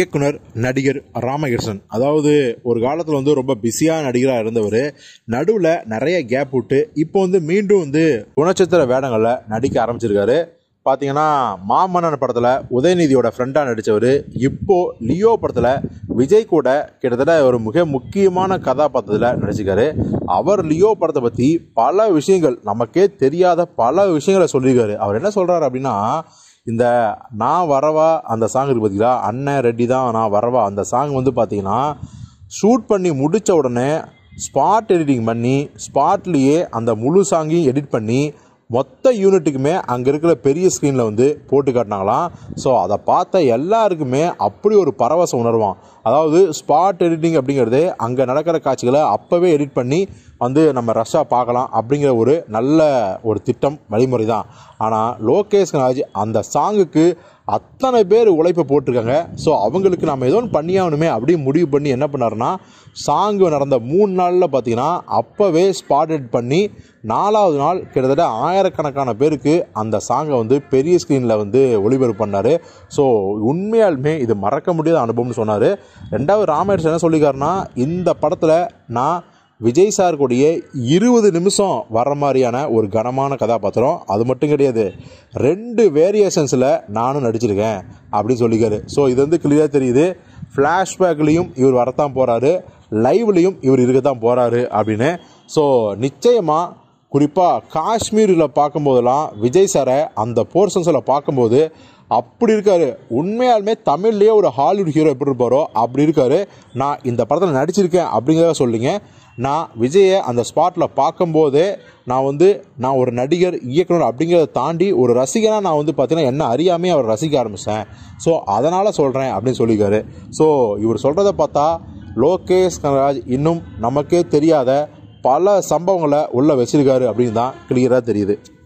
இயக்குனர் நடிகர் ராமகிருஷ்ணன் அதாவது ஒரு காலத்தில் வந்து ரொம்ப பிஸியாக நடிகராக இருந்தவர் நடுவில் நிறைய கேப் விட்டு இப்போ வந்து மீண்டும் வந்து குணச்சித்திர வேடங்களில் நடிக்க ஆரம்பிச்சிருக்காரு பார்த்தீங்கன்னா மாமன்னன் படத்தில் உதயநிதியோட ஃப்ரெண்டாக நடித்தவர் இப்போது லியோ படத்தில் விஜய் கூட கிட்டத்தட்ட ஒரு மிக முக்கியமான கதாபாத்திரத்தில் நடிச்சிருக்காரு அவர் லியோ படத்தை பற்றி பல விஷயங்கள் நமக்கே தெரியாத பல விஷயங்களை சொல்லியிருக்காரு அவர் என்ன சொல்கிறார் அப்படின்னா இந்த நான் வரவா அந்த சாங் இருக்குது பார்த்தீங்களா அண்ணன் ரெட்டி தான் நான் வரவா அந்த சாங் வந்து பார்த்தீங்கன்னா ஷூட் பண்ணி முடித்த உடனே ஸ்பாட் எடிட்டிங் பண்ணி ஸ்பாட்லேயே அந்த முழு சாங்கையும் எடிட் பண்ணி மொத்த யூனிட்டுக்குமே அங்கே இருக்கிற பெரிய ஸ்க்ரீனில் வந்து போட்டு காட்டினாங்களாம் ஸோ அதை பார்த்த எல்லாருக்குமே அப்படி ஒரு பரவச உணர்வான் அதாவது ஸ்பாட் எடிட்டிங் அப்படிங்கிறது அங்கே நடக்கிற காட்சிகளை அப்போவே எடிட் பண்ணி வந்து நம்ம ரஷ்ஷாக பார்க்கலாம் அப்படிங்கிற ஒரு நல்ல ஒரு திட்டம் வழிமுறை தான் ஆனால் லோகேஷ் கனகராஜ் அந்த சாங்குக்கு அத்தனை பேர் உழைப்பை போட்டிருக்காங்க ஸோ அவங்களுக்கு நம்ம ஏதோ ஒன்று பண்ணியாகணுமே அப்படி முடிவு பண்ணி என்ன பண்ணாருன்னா சாங்கு நடந்த மூணு நாளில் பார்த்திங்கன்னா அப்போவே ஸ்பாட் எட் பண்ணி நாலாவது நாள் கிட்டத்தட்ட ஆயிரக்கணக்கான பேருக்கு அந்த சாங்கை வந்து பெரிய ஸ்க்ரீனில் வந்து ஒளிபரப்பு பண்ணார் ஸோ உண்மையாலுமே இது மறக்க முடியாத அனுபவம்னு சொன்னார் ரெண்டாவது ராமேஷ் என்ன சொல்லிக்காருன்னா இந்த படத்தில் நான் விஜய் சார் கூடிய இருபது நிமிஷம் வர மாதிரியான ஒரு கனமான கதாபாத்திரம் அது மட்டும் கிடையாது ரெண்டு வேரியேஷன்ஸில் நானும் நடிச்சிருக்கேன் அப்படின்னு சொல்லிக்காரு ஸோ இது வந்து கிளியராக தெரியுது ஃப்ளாஷ்பேக்லேயும் இவர் வரத்தான் போகிறாரு லைவ்லேயும் இவர் இருக்க தான் போகிறாரு அப்படின்னு ஸோ நிச்சயமாக குறிப்பாக காஷ்மீரில் பார்க்கும்போதெல்லாம் விஜய் சாரை அந்த போர்ஷன்ஸில் பார்க்கும்போது அப்படி இருக்காரு உண்மையாலுமே தமிழ்லேயே ஒரு ஹாலிவுட் ஹீரோ எப்படி இருப்பாரோ அப்படி இருக்காரு நான் இந்த படத்தில் நடிச்சிருக்கேன் அப்படிங்கிறத சொல்லிங்க நான் விஜயை அந்த ஸ்பாட்டில் பார்க்கும்போதே நான் வந்து நான் ஒரு நடிகர் இயக்குனர் அப்படிங்கிறத தாண்டி ஒரு ரசிகனாக நான் வந்து பார்த்தீங்கன்னா என்ன அறியாமே அவர் ரசிக்க ஆரம்பித்தேன் ஸோ அதனால் சொல்கிறேன் அப்படின்னு சொல்லியிருக்காரு ஸோ இவர் சொல்கிறத பார்த்தா லோகேஷ் கனராஜ் இன்னும் நமக்கே தெரியாத பல சம்பவங்களை உள்ளே வச்சிருக்காரு அப்படின்னு தான் கிளியராக தெரியுது